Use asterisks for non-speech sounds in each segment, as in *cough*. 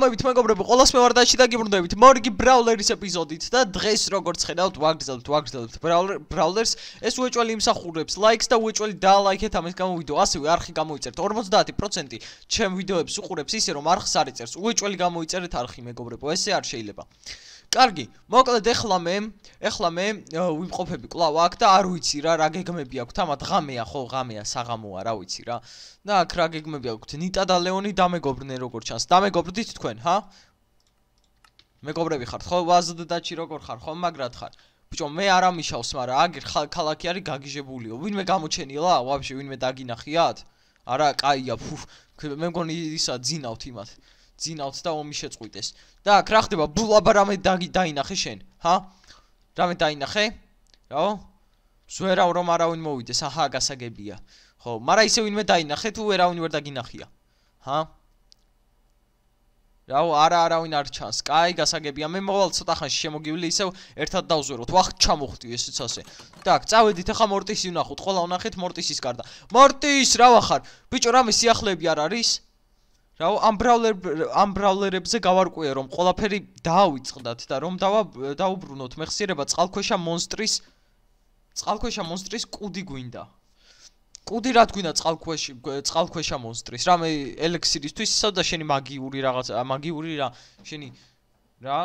მოგიტ მეგობრები, ყოველს მე ვარ დაში დაგიბრუნდებით მორგი ბრაულერის ეპიზოდით და დღეს როგორც ხედავთ, ვაგრძელთ, ვაგრძელთ ბრაულერს. ეს უეჭველი იმსახურებს ლაიქს და უეჭველი დალაიქეთ ამის გამო ვიდეო. ასევე არხი გამოიწერთ 50% ჩემ ვიდეოებს უყურებს ისე რომ არხს არ იწერს. უეჭველი გამოიწერეთ არხი მეგობრებო, ესე არ შეიძლება. კარგი, მოკლედ ეხლა მე, ეხლა მე ვიმყოფები კლავ აქ და არ ვიცი რა, რა გეგმები აქვს. თამათ ღამეა ხო, ღამეა, საღამოა, რა ვიცი რა. და აქ რა გეგმები აქვს? ნიტა და ლეონი დამეგობრნენ როგორ ჩანს. დამეგობრდით თქვენ, ჰა? მეგობრები ხართ ხო? ვაზდ დაჩი როგორ ხარ ხო? მაგრად ხარ. ბიჭო, მე არ ამიშავს, მაგრამ აგი ხალხი არის გაგიჟებულიო. ვინმე გამოჩენილა? ვაბშე, ვინმე დაგინახიათ? არა, კაია, ფუ. მე მგონი ისა ძინავთ იმას. ძინავთ და ომი შეწყვიტეს. და აქ რა ხდება? ბულაბა რამე დაინახე შენ, ჰა? რამე დაინახე? რაო? ზვერავ რომ არავინ მოვიდეს, აჰა, გასაგებია. ხო, მარა ისე ვინმე დაინახე თუ ვერავინ ვერ დაგინახია. ჰა? რაო, არა, არავინ არ ჩანს. კაი, გასაგებია. მე მოვალ ცოტა ხანში შემოგივლი ისევ ერთად დავზვეროთ. ვახ, ჩამოხდი ესეც ასე. და აქ წავედით ახლა მორტისი ვნახოთ. ყველა ვნახეთ მორტისის გარდა. მორტის, რა ვახარ? ბიჭო, რა მე სიახლეები არ არის? რა ამბრავლერ ამბრავლერებზე გავარკვია რომ ყველაფერი დაავიწყდათ და რომ დავა დაუბრუნოთ მეხსიერება წყალქვეშა მონსტრის წყალქვეშა მონსტრის კუდი გვინდა კუდი რა თქვია წყალქვეში წყალქვეშა მონსტრის რამე ელექსირისთვის სადა შენი მაგიური რაღაცა მაგიური რა შენი რა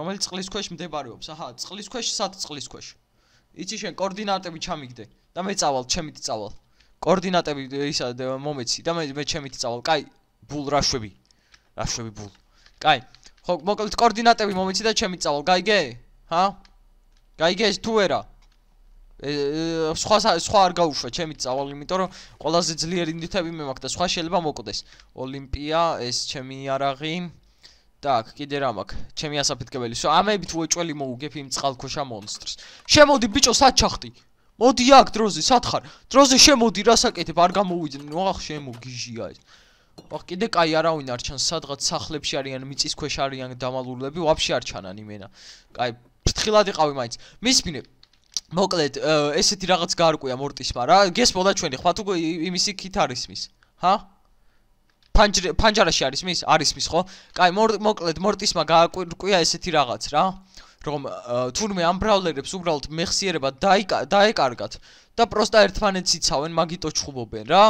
რომელიც წყლისქვეშ მდებარეობს აჰა წყლისქვეშ სად წყლისქვეშ იცი შენ კოორდინატები ჩამიგდე და მე წავალ ჩემით წავალ კოორდინატები ისა მომეცი და მე მე ჩემით წავალ კაი ბულ რაშვები. რაშვები ბულ. კაი. ხო, მოკლედ კოორდინატები მომიცი და ჩემი წავალ. გაიგე? ჰა? გაიგე თუ ვერა? სხვა სხვა არ გაუშვა ჩემი წავალ, იმიტომ რომ ყველაზე ძლიერი ნიტები მე მაქვს და სხვა შეიძლება მოკდეს. ოლიმპია, ეს ჩემი არაღი. და აქ კიდე რა მაქვს? ჩემი ასაფეთქებელი. ამები თუ ეჭველი მოუგებ იმ წყალქოშა მონსტრს. შემოდი ბიჭო, სად ჩახტი? მოდი აქ დროზე სათხარ. დროზე შემოდი, რასაკეთებ? არ გამოვიდნენ. ვახ შემოგიჟია ეს. აი კიდე კაი არავინ არჩან სადღაც სახლებში არიან მიწის ქვეშ არიან დამალულები ვაფშე არჩანან იმენა კაი ფრთხილად იყავი მაინც მისმინე მოკლედ ესეთი რაღაც გარკვია მორტისმა რა გესმოდა ჩვენი ხვათ უ იმისი ქით არის მის ჰა панჯრე панჯარაში არის მის არის მის ხო კაი მოკლედ მორტისმა გაკვირკვია ესეთი რაღაც რა რომ თურმე ამ ბრავლერებს უბრალოდ მეხსიერება დაიკა დაეკარგათ და პროსტა ერთმანეთს იცავენ მაგიტო ჩხუბობენ რა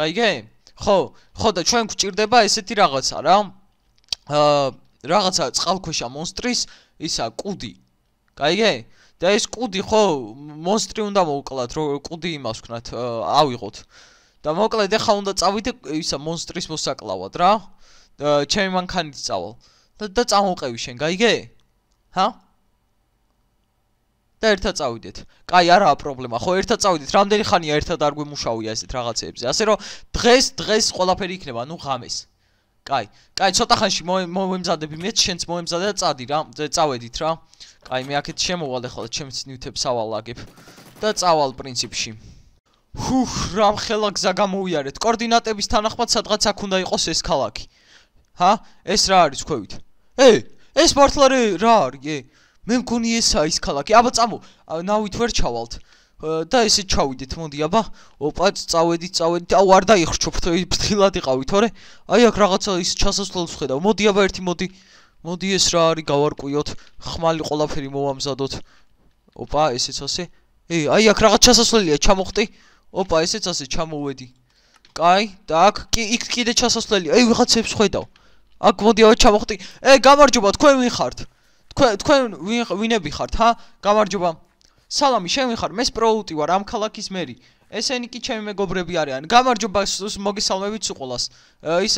გაიგე? ხო, ხო და ჩვენ გვჭირდება ესეთი რაღაცა რა. აა რაღაცა წყალქვეშა მონსტრის ისა კუდი. გაიგე? და ეს კუდი ხო მონსტრი უნდა მოუკლათ, რო კუდი იმას ვქნათ, ავიღოთ. და მოკლედ ახლა უნდა წავიდე ისა მონსტრის მოსაკლავად რა. ჩემი მანქანით წავალ. და და წამოვყევი შენ, გაიგე? ჰა? და ერთად წავიდეთ. კაი, არაა პრობლემა. ხო, ერთად წავიდეთ. რამდენი ხანია ერთად არ გვემუშავია ესეთ რაღაცეებზე? ასე რომ დღეს დღეს ყველაფერი იქნება, ну, ღამეს. კაი. კაი, ცოტა ხანში მომემზადები მეც, შენც მომემზადე და წადი რა, წავედით რა. კაი, მე აქეთ შემოვალე ხოლმე, ჩემს ნიუტებს ავალაგებ და წავალ პრინციპში. ხუხ, რამ ხელა გზა გამოვიარეთ. კოორდინატების თანახმად სადღაც აქ უნდა იყოს ეს ქალაქი. ჰა? ეს რა არის, თქვენით? ე, ეს მართლა რა არის, ე? მე მგონი ესაა ის ქალაქი. აბა წამო, ნავით ვერ ჩავალთ. და ესე ჩავიდეთ, მოდი აბა. ოპა, წავედით, წავედით. აუ, არ დაიხრჩოთ, ფრთილად იყავი, თორე აი აქ რაღაცა ის ჩასასვლელს ხედავ. მოდი აბა ერთი მოდი. მოდი ეს რა არის, გავარკვიოთ. ხმალი ყოლაფერი მოვამზადოთ. ოპა, ესეც ასე. ე, აი აქ რაღაც ჩასასვლელია, ჩამოხტი. ოპა, ესეც ასე, ჩამოვედი. კაი, და აქ კი იქ კიდე ჩასასვლელია. აი ვიღაცებს ხედავ. აქ მოდი აბა ჩამოხტი. ე, გამარჯობა, თქვენ ვინ ხართ? თქვენ თქვენ ვინები ხართ ა გამარჯობა სალამი შენ ვიხარ მე სპროუტი ვარ ამ ქალაქის მერი ესენი კი ჩემი მეგობრები არიან გამარჯობა მოგესალმებით უყოლას ის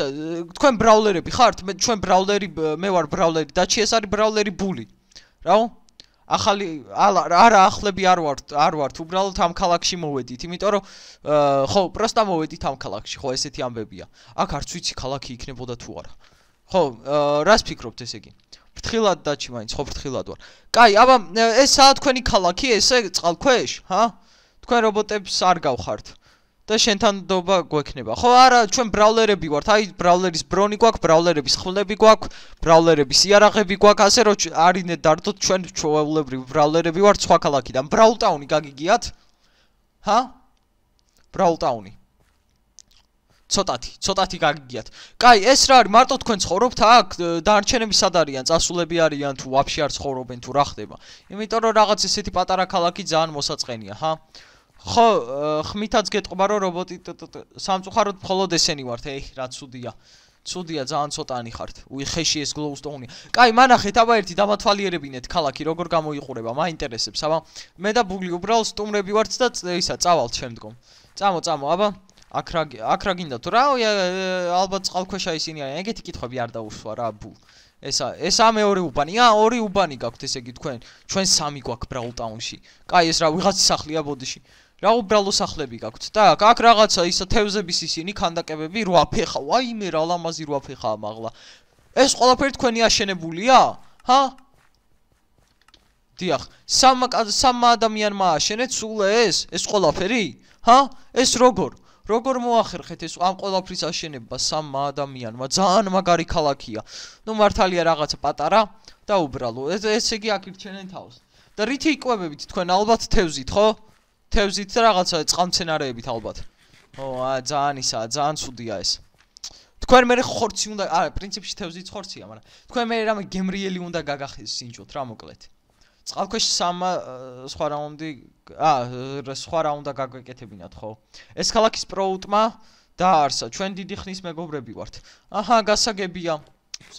თქვენ ბრაულერები ხართ მე ჩვენ ბრაულერი მე ვარ ბრაულერი და ჩი ეს არის ბრაულერი ბული რაო ახალი არა ახლები არ ვართ არ ვართ უბრალოდ ამ ქალაქში მოვედით იმიტომ რომ ხო პროსტა მოვედით ამ ქალაქში ხო ესეთი ამბებია აქ არც ვიცი ქალაქი იქნებოდა თუ არა ხო, რას ფიქრობთ ესე იგი? ფრთხილად დაჩი მაინც, ხო ფრთხილად ვარ. კაი, აბა ეს საათ თქვენი ქალაქი ესე წყალქვეშ, ჰა? თქვენ რობოტებს არ გავხართ. და შენთანდობა გვექნება. ხო, არა, ჩვენ ბრაულერები ვართ. აი, ბრაულერის ბრონი გვაქვს, ბრაულერების ხმლები გვაქვს, ბრაულერების იარაღები გვაქვს, ასე რომ არინე დარდოთ ჩვენ ჩვეულებრივი ბრაულერები ვართ სხვა ქალაქიდან. ბრაულტაუნი გაგიგიათ? ჰა? ბრაულტაუნი. ცოტათი, ცოტათი გაგიგიათ. კაი, ეს რა არის? მარტო თქვენ ცხოვრობთ აქ? დანარჩენები სად არიან? წასულები არიან თუ ვაფშე არ ცხოვრობენ თუ რა ხდება? იმიტომ რომ რაღაც ისეთი პატარა ქალაქი ძალიან მოსაწყენია, ჰა? ხო, ხმითაც გეტყობარო რობოტი სამწუხაროდ მხოლოდ ესენი ვართ, ეი, რა ცუდია. ცუდია, ძალიან ცოტანი ხართ. უი, ხეში ეს გლოუსტოუნი. კაი, მანახეთ, აბა ერთი დამათვალიერებინეთ ქალაქი, როგორ გამოიყურება, მაინტერესებს, აბა. მე და ბუგლი უბრალოდ სტუმრები ვართ და ისა, წავალთ შემდგომ. წამო, წამო, აბა. აქ რა აქ რა გინდა თუ რა ალბათ წყალქვეშა ისინი არიან ეგეთი კითხვები არ დაუსვა რა ბუ ესა ესა მეორე უბანი ა ორი უბანი გაქვთ ესე იგი თქვენ ჩვენ სამი გვაქვს ბრაულ ტაუნში კაი ეს რა ვიღაცის სახლია ბოდიში რა უბრალო სახლები გაქვთ და აქ რაღაცა ისა თევზების ისინი ხანდაკებები რვა ფეხა ვაიმე რა ლამაზი რვა ფეხაა მაღლა ეს ყველაფერი თქვენი აშენებულია ჰა დიახ სამ სამ ადამიანმა აშენეთ სულ ეს ეს ყველაფერი ჰა ეს როგორი როგორ მოახერხეთ ეს ამ ყოლაფრის აშენება სამ ადამიანმა? ძალიან მაგარი ქალაქია. ნუ მართალია რაღაცა პატარა და უბრალო. ეს ესე იგი აქ ირჩენენ თავს. და რითი იკვებებით თქვენ ალბათ თევზით, ხო? თევზით და რაღაცა წყალმცენარეებით ალბათ. ო, აა ძალიან ისაა, ძალიან ცუდია ეს. თქვენ მე ხორცი უნდა, არა, პრინციპში თევზი ხორცია, მაგრამ თქვენ მე რამე გემრიელი უნდა გაგახიზეს სინჯოთ რა მოკლედ. წყალქვეშ სამ სხვა რაუნდი ა სხვა რაუნდა გაგვეკეთებინათ ხო? ეს ქალაქის პროუტმა დაარსა. ჩვენ დიდი ხნის მეგობრები ვართ. აჰა, გასაგებია.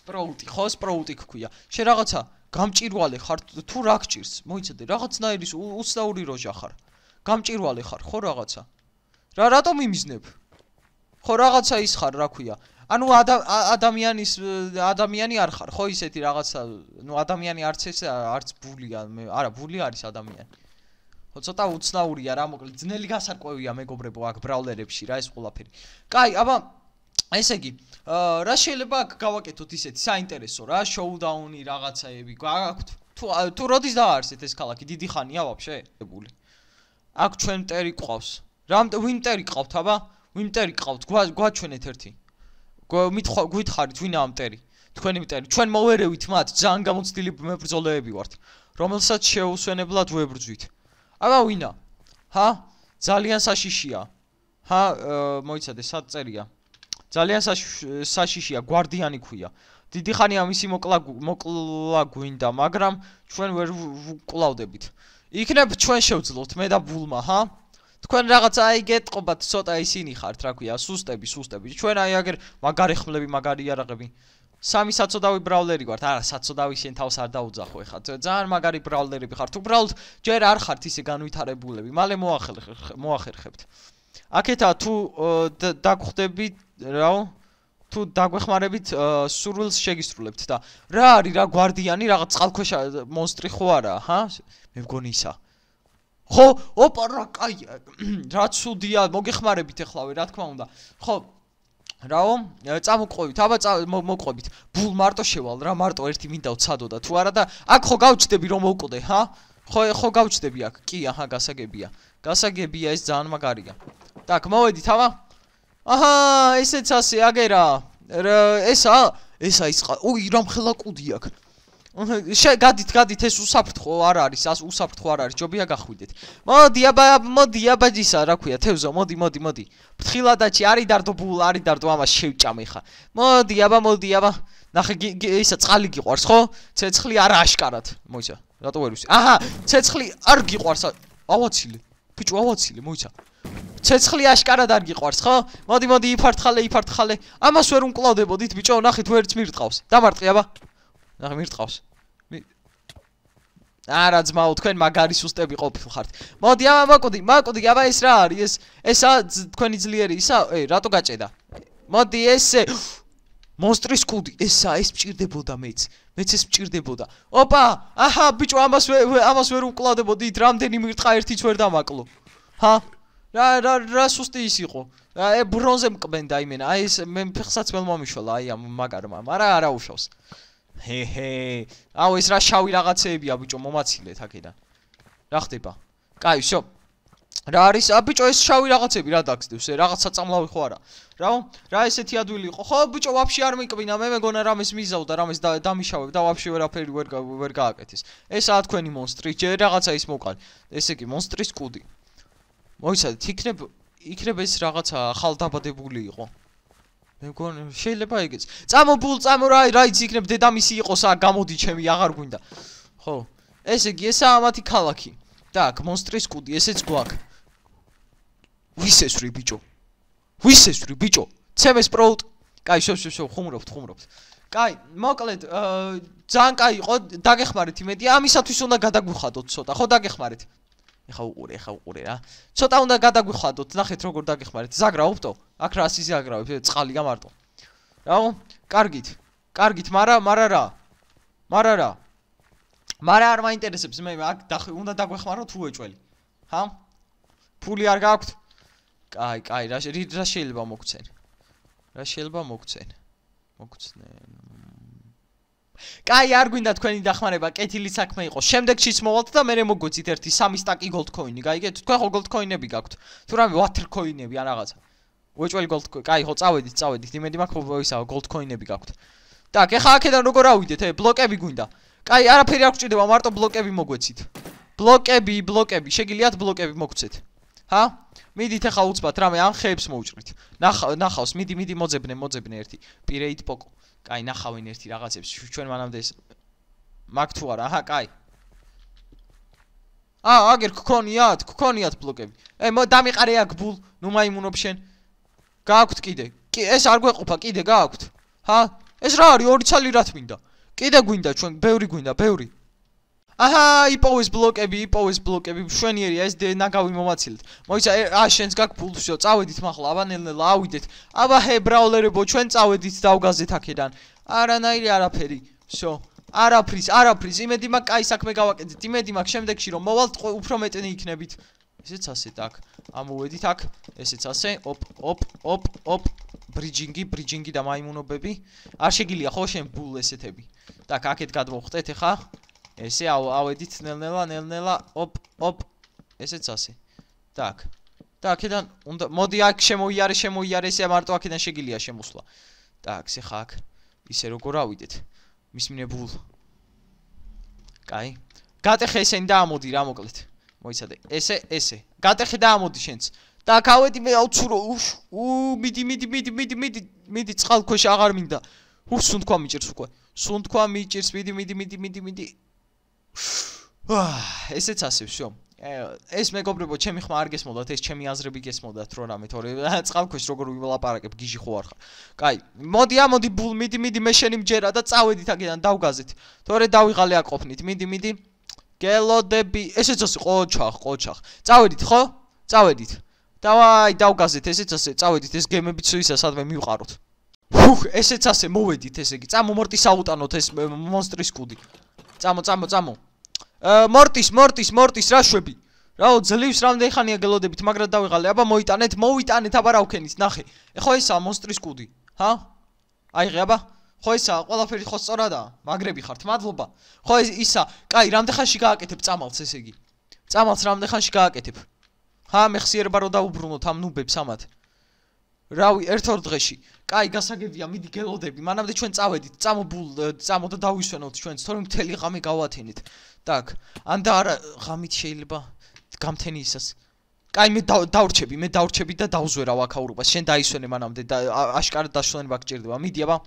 სპროუტი, ხო, სპროუტი ქქვია. შენ რაღაცა გამჭირვალე ხარ თუ რა გჭირს? მოიცადე, რაღაცნაირი 22 როჟა ხარ. გამჭირვალე ხარ ხო რაღაცა? რა რატომ იმიზნებ? ხო რაღაცა ის ხარ, რა ქვია? ანუ ადამიანის ადამიანი არ ხარ ხო ისეთი რაღაცა ნუ ადამიანი არც ეს არც ბულია მე არა ბული არის ადამიანი ხო ცოტა უცნაურია რა მოკლედ ძნელი გასარკვევია მეგობრებო აქ ბრაულერებში რა ეს ყველაფერი კაი აბა ესე იგი რა შეიძლება აქ გავაკეთოთ ისეთი საინტერესო რა შოუდაუნი რაღაცაები გააქვთ თუ თუ როდის დაარსეთ ეს ქალაქი დიდი ხანია ვაფშე ებული აქ ჩვენ მტერი ყავს რამ ვინ მტერი ყავთ აბა ვინ მტერი ყავთ გვაჩვენეთ ერთი გვითხო გვითხარით ვინ ამტერი თქვენი მტერი ჩვენ მოვერევით მათ ძალიან გამოცდილი მებრძოლეები ვართ რომელსაც შეუსვენებლად ვებრძვით აბა ვინა ჰა ძალიან საშიშია ჰა მოიცადე სად წერია ძალიან საშიშია guardian-ი ქვია დიდი ხანია მისი მოკლა მოკლა გვინდა მაგრამ ჩვენ ვერ ვკლავდებით იქნებ ჩვენ შევძლოთ მე და ბულმა ჰა თქვენ რაღაც აი გეტყობათ ცოტა ისინი ხართ რა ქვია სუსტები სუსტები ჩვენ აი აგერ მაგარი ხმლები მაგარი იარაღები სამი საწოდავი ბრაულერი გვართ არა საწოდავი შენ თავს არ დაუძახო ეხლა ძალიან მაგარი ბრაულერები ხართ უბრალოდ ჯერ არ ხართ ისე განვითარებულები მალე მოახერხებთ მოახერხებთ აკეთა თუ დაგხვდები რაო თუ დაგვეხმარებით სურვილს შეგისრულებთ და რა არის რა guardian-ი რაღაც წყალქვეშა მონსტრი ხო არა ჰა მე მგონი ისაა ხო ოპა რა კაი *clears throat* რა ცუდია მოგეხმარებით ეხლავე რა თქმა უნდა ხო რაო წამოყვებით აბა მოყვებით ბულ მარტო შევალ რა მარტო ერთი მინდა ვცადოდა თუ არა და აქ ხო გავჩდები რომ მოვკვდე ჰა ხო ხო გავჩდები აქ კი აჰა გასაგებია გასაგებია ეს ძალიან მაგარია так მოვედით აბა აჰა ესეც ასე აგერა ესა ესა ის უი რა მხელა კუდი აქვს გადით გადით ეს უსაფრთხო არ არის ას უსაფრთხო არ არის ჯობია გახვიდეთ მოდი აბა მოდი აბაჯისა რა ქვია თევზო მოდი მოდი მოდი ფთხილადაჩი არის დარდობულ არის დარდო ამას შევჭამე ხა მოდი აბა მოდი აბა ნახე ისა წყალი გიყვარს ხო ცეცხლი არა აშკარად მოიცა რატო ვერ ვიცი აჰა ცეცხლი არ გიყვარს ავაცილი ბიჭო ავაცილი მოიცა ცეცხლი აშკარად არ გიყვარს ხო მოდი მოდი იფარტხალე იფარტხალე ამას ვერ უმკლავდებოდით ბიჭო ნახე თუ ერთს მირტყავს დამარტყი აბა ნახე მირწყავს არა ძმაო თქვენ მაგარი სუსტები ყოფილ ხართ მოდი ამა მოკვდი მოკვდი აბა ეს რა არის ეს ესა თქვენი ძლიერი ისა ე რატო გაჭედა მოდი ესე მონსტრის კუდი ესა ეს მჭirdeboda მეც მეც ეს მჭirdeboda ოპა აჰა ბიჭო ამას ამას ვერ უკლავდებოდი ით რამდენი მირწყა ერთიც ვერ დამაკლო ჰა რა რა რა სუსტი ის იყო ე ბრონზემ კბენ დაიმენა აი ეს მე ფეხსაც მელ მომიშველა აი ამ მაგარმა მაგრამ არა არა უშავს ჰეჰე აუ ეს რა შავი რაღაცეებია ბიჭო მომაცილეთ აქედა რა ხდება კაი всё რა არის ა ბიჭო ეს შავი რაღაცები რა დაგხდებს ე რაღაც საწამლავი ხო არა რა რა ესეთი ადვილი იყო ხო ბიჭო ვაფშე არ მიკვინა მე მეგონა რამეს მიზავდა რამეს დამიშავებ და ვაფშე ვერაფერი ვერ ვერ გააკეთეს ესაა თქვენი მონსტრი ჯერ რაღაცა ის მოყალ ესე იგი მონსტრის კუდი მოიცადეთ იქნებ იქნებ ეს რაღაცა ახალდაბადებული იყო მე მგონი შეიძლება იგიც. წამობულ წამო რა რაიც იქნება დედამისი იყოს ა გამოდი ჩემი აღარ გვინდა. ხო. ესე იგი ესაა მათი ქალაქი. და აქ მონსტრის კუდი ესეც გვაქვს. ვის ესრი ბიჭო? ვის ესრი ბიჭო? ცემეს პროუტ. კაი, შო შო შო, ხუმრობთ, ხუმრობთ. კაი, მოკლედ, აა ძალიან კაი იყო, დაგეხმარეთ იმედია, ამისათვის უნდა გადაგვხადოთ ცოტა. ხო დაგეხმარეთ. ეხა უყურე, ეხა უყურე რა. ცოტა უნდა გადაგვიხადოთ, ნახეთ როგორ დაგეხმარეთ. ზაგრაობთო? აქ რა სიზე აგრავებ, წყალია მარტო. რაო? კარგით. კარგით, მარა, მარა რა. მარა რა. მარა არ მაინტერესებს მე, აქ უნდა დაგვეხმაროთ უეჭველი. ხა? ფული არ გაქვთ? კაი, კაი, რა რა შეიძლება მოგცენ? რა შეიძლება მოგცენ? მოგცნენ. კაი, არ გვინდა თქვენი დახმარება, კეთილი საქმე იყო. შემდეგშიც მოვალთ და მე მეგოგოცით ერთი 3 სტაკი gold coin-ი, გაიგეთ? თქვენ ხო gold coin-ები გაქვთ? თუ რამე water coin-ები ან რაღაცა. უეჭველი gold coin. კაი, ხო წავედით, წავედით. იმედი მაქვს, რომ ისაა gold coin-ები გაქვთ. так, ეხა აქედან როგორ ავიდეთ? ე, ბლოკები გვინდა. კაი, არაფერი არ გჭირდება, მარტო ბლოკები მოგვეცით. ბლოკები, ბლოკები, შეგიძლიათ ბლოკები მოგცეთ. ჰა? მიდით ახლა უცბად რამე ამ ხეებს მოუჭრით. ნახ ნახავს, მიდი მიდი მოძებნე, მოძებნე ერთი. პირეით პოკო. კაი, ნახავენ ერთი რაღაცებს. ჩვენ მანამდე ეს მაგ თუ არა, აჰა, კაი. აა, აგერ გქონიათ, გქონიათ ბლოკები. ე, დამიყარე აქ ბულ, ნუ მაიმუნობ შენ. გააქვთ კიდე. კი, ეს არ გვეყოფა, კიდე გააქვთ. ჰა? ეს რა არის? ორი ცალი რა თმინდა? კიდე გვინდა ჩვენ, ბევრი გვინდა, ბევრი. აჰა, იპოვეს ბლოკები, იპოვეს ბლოკები, მშვენიერია ეს ნაგავი მომაცილეთ. მოიცა, აა შენს გაკ ფულშო, წავედით მახლა აბანელნელა, ავიდეთ. აბა ჰე ბრაულერებო, ჩვენ წავედით დავგაზეთ აქედან. არანაირი არაფერი. შო. არაფრის, არაფრის, იმედი მაქვს, кай საქმე გავაკეთეთ. იმედი მაქვს, შემდეგში რომ მოვალთ უფრო მეტნი იქნებით. ესეც ასე დაკ. ამოვედით აქ, ესეც ასე. ოპ, ოპ, ოპ, ოპ. ბრიჯინგი, ბრიჯინგი და მაიმუნობები. არ შეგილია ხო შენ ბულ ესეთები. დაკ, აქეთ გადმოხტეთ ხა? ესე ავედით ნელ-ნელა, ნელ-ნელა, ოპ, ოპ. ესეც ასე. так. და აქედან უნდა მოდი აქ შემოიარე, შემოიარე, ესე მარტო აქედან შეგილია შემოსვლა. так, ეხა აქ. ისე როგორ ავიდეთ? მისმინებულ. კაი. გატეხე ესენ და ამოდი რა მოკლედ. მოიცადე. ესე, ესე. გატეხე და ამოდი შენც. და აქ ავედი მე აუცურო. უ, მიდი, მიდი, მიდი, მიდი, მიდი, მიდი წყალქვეშ აღარ მინდა. უ, სუნთქვა მიჭერს უკვე. სუნთქვა მიჭერს, მიდი, მიდი, მიდი, მიდი, მიდი. აა ესეც ასე ვсё ეს მეგობრებო ჩემი ხმა არ გესმოდათ ეს ჩემი აზრები გესმოდათ რომ რამეთ ორი წყალქვეშ როგორ ვილაპარაკებ გიჟი ხო არ ხარ კაი მოდი ა მოდი ბულ მიდი მიდი მე შენი მჯერა და წავედით აქედან დავგაზით თორე დავიღალე აკოფნით მიდი მიდი გელოდები ესეც ასე ყოჩახ ყოჩახ წავედით ხო წავედით დავაი დავგაზით ესეც ასე წავედით ეს გემებიც ისა სადმე მივყაროთ ფუხ ესეც ასე მოვედით ესე იგი წამომორტი საუტანოთ ეს მონსტრის კუდი წამო წამო წამო მორტის მორტის მორტის რა შვები რაო ძლივს რამდენი ხანია გელოდებით მაგრამ დავიღალე აბა მოიტანეთ მოიტანეთ აბა რა ვქენის ნახე ეხო ესა მონსტრის კუდი ჰა აიღე აბა ხო ესა ყველაფერი ხო სწორადაა მაგრები ხართ მადლობა ხო ისა კაი რამდენი ხანში გააკეთებ წამალს ესე იგი წამალს რამდენი ხანში გააკეთებ ჰა მე ხსიერება რო დაუბრუნოთ ამ ნუბებს ამათ რავი ერთ ორ დღეში კაი გასაგებია მიდი გელოდები მანამდე ჩვენ წავედით წამობულ წამო და დავისვენოთ ჩვენს თორემ მთელი ღამე გავათენით და აქ ან და არა ღამით შეიძლება გამთენისას კაი მე დაურჩები მე დაურჩები და დაუზვერავ აკაურობას შენ დაისვენე მანამდე და აშკარად დაშვენება გჭირდება მიდი აბა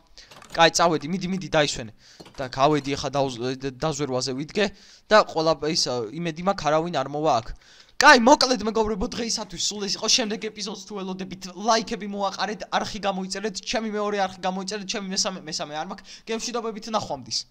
კაი წავედი მიდი მიდი დაისვენე და გავედი ხა დაუზვერვაზე ვიდგე და ყველა ის იმედი მაქვს არავინ არ მოვა აქ კაი მოკლედ მეგობრებო დღეისათვის სულ ეს იყო შემდეგ ეპიზოდს თუ ველოდებით ლაიქები მოაყარეთ არხი გამოიწერეთ ჩემი მეორე არხი გამოიწერეთ ჩემი მესამე მესამე არ მაქვს გემშვიდობებით ნახვამდის